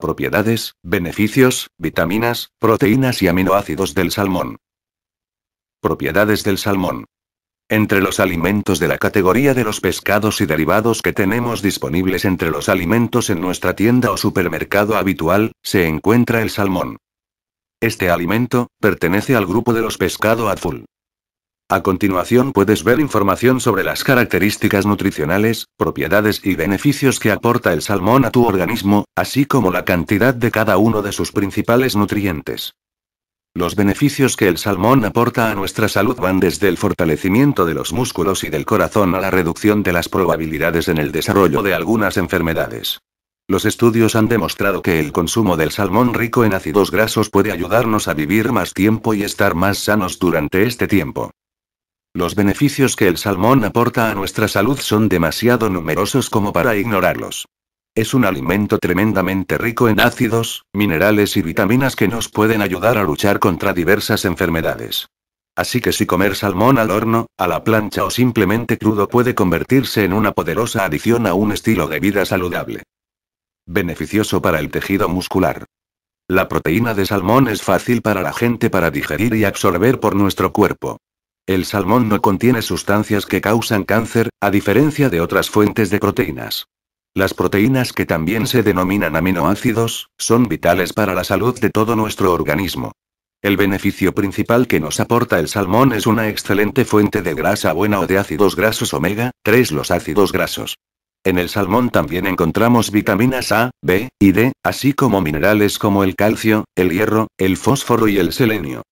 Propiedades, beneficios, vitaminas, proteínas y aminoácidos del salmón. Propiedades del salmón. Entre los alimentos de la categoría de los pescados y derivados que tenemos disponibles entre los alimentos en nuestra tienda o supermercado habitual, se encuentra el salmón. Este alimento, pertenece al grupo de los pescado azul. A continuación puedes ver información sobre las características nutricionales, propiedades y beneficios que aporta el salmón a tu organismo, así como la cantidad de cada uno de sus principales nutrientes. Los beneficios que el salmón aporta a nuestra salud van desde el fortalecimiento de los músculos y del corazón a la reducción de las probabilidades en el desarrollo de algunas enfermedades. Los estudios han demostrado que el consumo del salmón rico en ácidos grasos puede ayudarnos a vivir más tiempo y estar más sanos durante este tiempo. Los beneficios que el salmón aporta a nuestra salud son demasiado numerosos como para ignorarlos. Es un alimento tremendamente rico en ácidos, minerales y vitaminas que nos pueden ayudar a luchar contra diversas enfermedades. Así que si comer salmón al horno, a la plancha o simplemente crudo puede convertirse en una poderosa adición a un estilo de vida saludable. Beneficioso para el tejido muscular. La proteína de salmón es fácil para la gente para digerir y absorber por nuestro cuerpo. El salmón no contiene sustancias que causan cáncer, a diferencia de otras fuentes de proteínas. Las proteínas que también se denominan aminoácidos, son vitales para la salud de todo nuestro organismo. El beneficio principal que nos aporta el salmón es una excelente fuente de grasa buena o de ácidos grasos omega, 3 los ácidos grasos. En el salmón también encontramos vitaminas A, B y D, así como minerales como el calcio, el hierro, el fósforo y el selenio.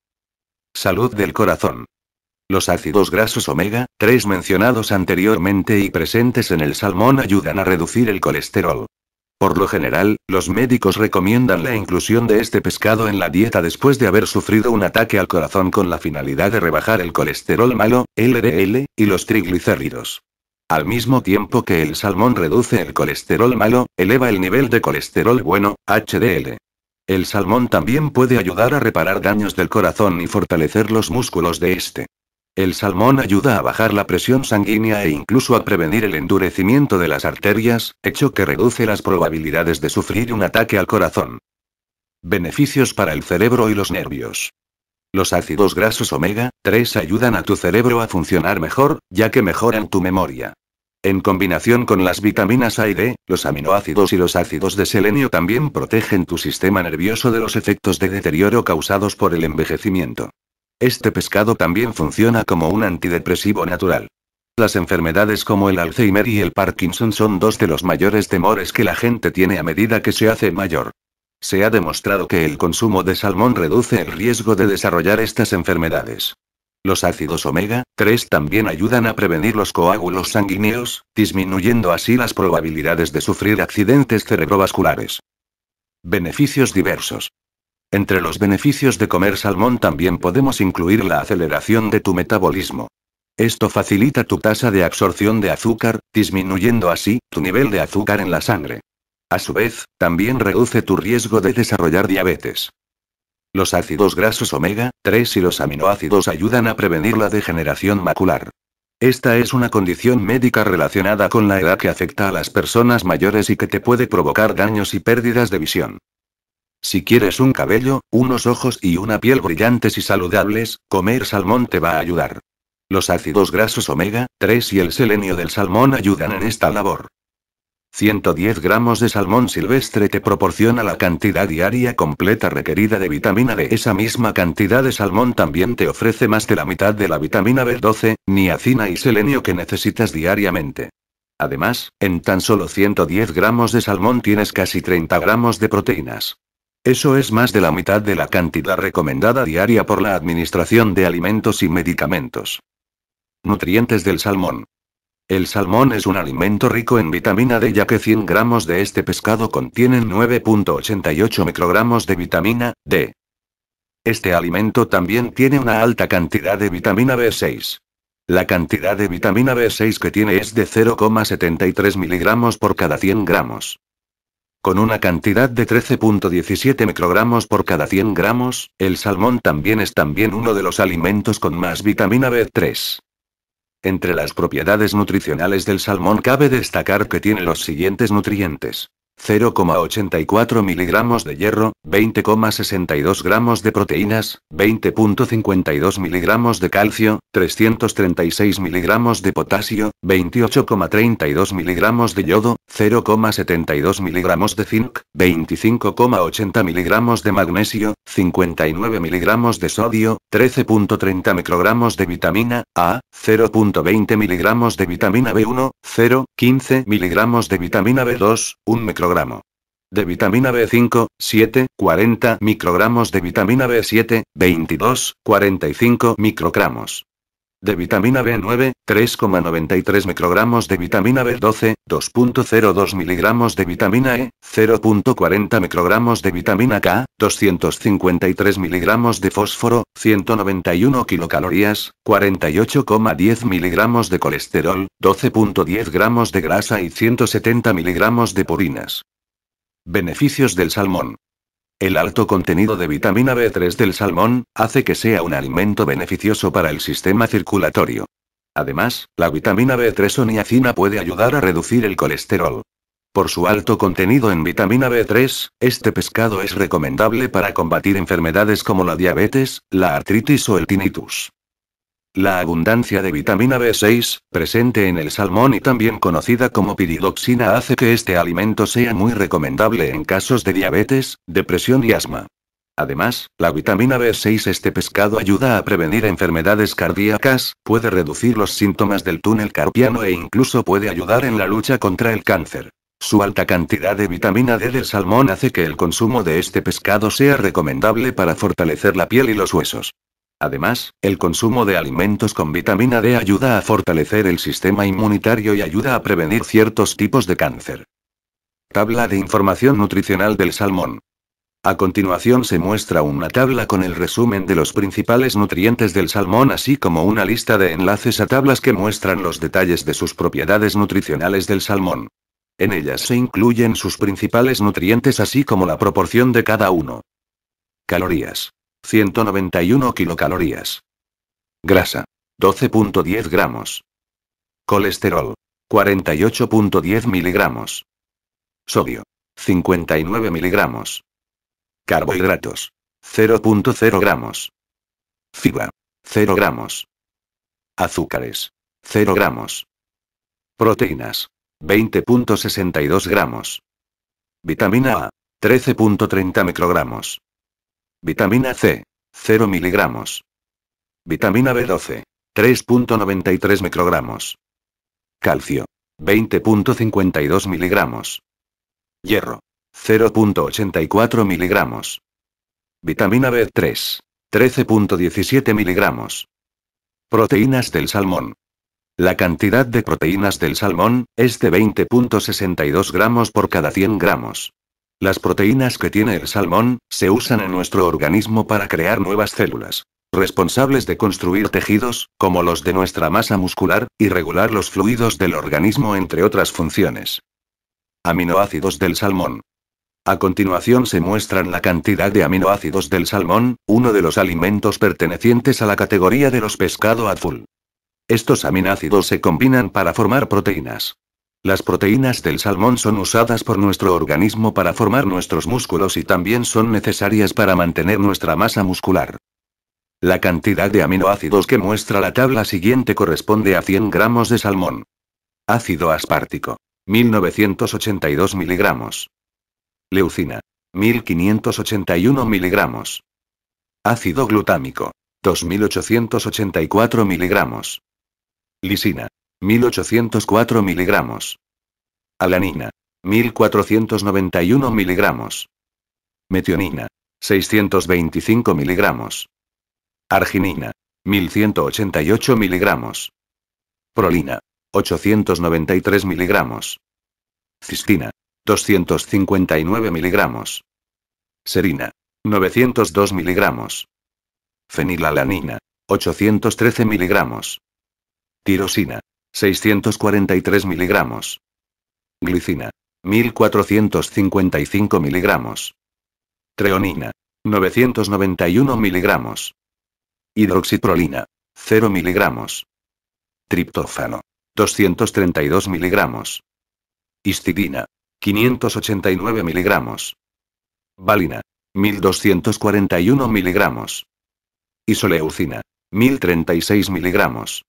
Salud del corazón. Los ácidos grasos omega 3 mencionados anteriormente y presentes en el salmón ayudan a reducir el colesterol. Por lo general, los médicos recomiendan la inclusión de este pescado en la dieta después de haber sufrido un ataque al corazón con la finalidad de rebajar el colesterol malo, LDL, y los triglicéridos. Al mismo tiempo que el salmón reduce el colesterol malo, eleva el nivel de colesterol bueno, HDL. El salmón también puede ayudar a reparar daños del corazón y fortalecer los músculos de este. El salmón ayuda a bajar la presión sanguínea e incluso a prevenir el endurecimiento de las arterias, hecho que reduce las probabilidades de sufrir un ataque al corazón. Beneficios para el cerebro y los nervios. Los ácidos grasos omega 3 ayudan a tu cerebro a funcionar mejor, ya que mejoran tu memoria. En combinación con las vitaminas A y D, los aminoácidos y los ácidos de selenio también protegen tu sistema nervioso de los efectos de deterioro causados por el envejecimiento. Este pescado también funciona como un antidepresivo natural. Las enfermedades como el Alzheimer y el Parkinson son dos de los mayores temores que la gente tiene a medida que se hace mayor. Se ha demostrado que el consumo de salmón reduce el riesgo de desarrollar estas enfermedades. Los ácidos omega 3 también ayudan a prevenir los coágulos sanguíneos, disminuyendo así las probabilidades de sufrir accidentes cerebrovasculares. Beneficios diversos. Entre los beneficios de comer salmón también podemos incluir la aceleración de tu metabolismo. Esto facilita tu tasa de absorción de azúcar, disminuyendo así tu nivel de azúcar en la sangre. A su vez, también reduce tu riesgo de desarrollar diabetes. Los ácidos grasos omega 3 y los aminoácidos ayudan a prevenir la degeneración macular. Esta es una condición médica relacionada con la edad que afecta a las personas mayores y que te puede provocar daños y pérdidas de visión. Si quieres un cabello, unos ojos y una piel brillantes y saludables, comer salmón te va a ayudar. Los ácidos grasos omega 3 y el selenio del salmón ayudan en esta labor. 110 gramos de salmón silvestre te proporciona la cantidad diaria completa requerida de vitamina D. Esa misma cantidad de salmón también te ofrece más de la mitad de la vitamina B12, niacina y selenio que necesitas diariamente. Además, en tan solo 110 gramos de salmón tienes casi 30 gramos de proteínas. Eso es más de la mitad de la cantidad recomendada diaria por la Administración de Alimentos y Medicamentos. Nutrientes del salmón. El salmón es un alimento rico en vitamina D ya que 100 gramos de este pescado contienen 9.88 microgramos de vitamina D. Este alimento también tiene una alta cantidad de vitamina B6. La cantidad de vitamina B6 que tiene es de 0,73 miligramos por cada 100 gramos. Con una cantidad de 13.17 microgramos por cada 100 gramos, el salmón también es también uno de los alimentos con más vitamina B3. Entre las propiedades nutricionales del salmón cabe destacar que tiene los siguientes nutrientes. 0,84 miligramos de hierro, 20,62 gramos de proteínas, 20,52 miligramos de calcio, 336 miligramos de potasio, 28,32 miligramos de yodo, 0,72 miligramos de zinc, 25,80 miligramos de magnesio, 59 miligramos de sodio, 13,30 microgramos de vitamina A, 0,20 miligramos de vitamina B1, 0,15 miligramos de vitamina B2, 1 microgramo de vitamina B5, 7, 40 microgramos de vitamina B7, 22, 45 microgramos. De vitamina B9, 3,93 microgramos de vitamina B12, 2.02 miligramos de vitamina E, 0.40 microgramos de vitamina K, 253 miligramos de fósforo, 191 kilocalorías, 48,10 miligramos de colesterol, 12.10 gramos de grasa y 170 miligramos de purinas. Beneficios del salmón. El alto contenido de vitamina B3 del salmón hace que sea un alimento beneficioso para el sistema circulatorio. Además, la vitamina B3 o niacina puede ayudar a reducir el colesterol. Por su alto contenido en vitamina B3, este pescado es recomendable para combatir enfermedades como la diabetes, la artritis o el tinnitus. La abundancia de vitamina B6, presente en el salmón y también conocida como piridoxina, hace que este alimento sea muy recomendable en casos de diabetes, depresión y asma. Además, la vitamina B6 este pescado ayuda a prevenir enfermedades cardíacas, puede reducir los síntomas del túnel carpiano e incluso puede ayudar en la lucha contra el cáncer. Su alta cantidad de vitamina D del salmón hace que el consumo de este pescado sea recomendable para fortalecer la piel y los huesos. Además, el consumo de alimentos con vitamina D ayuda a fortalecer el sistema inmunitario y ayuda a prevenir ciertos tipos de cáncer. Tabla de información nutricional del salmón. A continuación se muestra una tabla con el resumen de los principales nutrientes del salmón así como una lista de enlaces a tablas que muestran los detalles de sus propiedades nutricionales del salmón. En ellas se incluyen sus principales nutrientes así como la proporción de cada uno. Calorías. 191 kilocalorías. Grasa. 12.10 gramos. Colesterol. 48.10 miligramos. Sodio. 59 miligramos. Carbohidratos. 0.0 gramos. Fibra. 0 gramos. Azúcares. 0 gramos. Proteínas. 20.62 gramos. Vitamina A. 13.30 microgramos. Vitamina C. 0 miligramos. Vitamina B12. 3.93 microgramos. Calcio. 20.52 miligramos. Hierro. 0.84 miligramos. Vitamina B3. 13.17 miligramos. Proteínas del salmón. La cantidad de proteínas del salmón es de 20.62 gramos por cada 100 gramos. Las proteínas que tiene el salmón, se usan en nuestro organismo para crear nuevas células, responsables de construir tejidos, como los de nuestra masa muscular, y regular los fluidos del organismo entre otras funciones. Aminoácidos del salmón. A continuación se muestran la cantidad de aminoácidos del salmón, uno de los alimentos pertenecientes a la categoría de los pescado azul. Estos aminoácidos se combinan para formar proteínas. Las proteínas del salmón son usadas por nuestro organismo para formar nuestros músculos y también son necesarias para mantener nuestra masa muscular. La cantidad de aminoácidos que muestra la tabla siguiente corresponde a 100 gramos de salmón. Ácido aspartico. 1982 miligramos. Leucina. 1581 miligramos. Ácido glutámico. 2884 miligramos. Lisina. 1804 miligramos. Alanina. 1491 miligramos. Metionina. 625 miligramos. Arginina. 1188 miligramos. Prolina. 893 miligramos. Cistina. 259 miligramos. Serina. 902 miligramos. Fenilalanina. 813 miligramos. Tirosina. 643 miligramos. Glicina. 1455 miligramos. Treonina. 991 miligramos. Hidroxiprolina. 0 miligramos. Triptófano. 232 miligramos. Histidina. 589 miligramos. Valina. 1241 miligramos. Isoleucina. 1036 miligramos.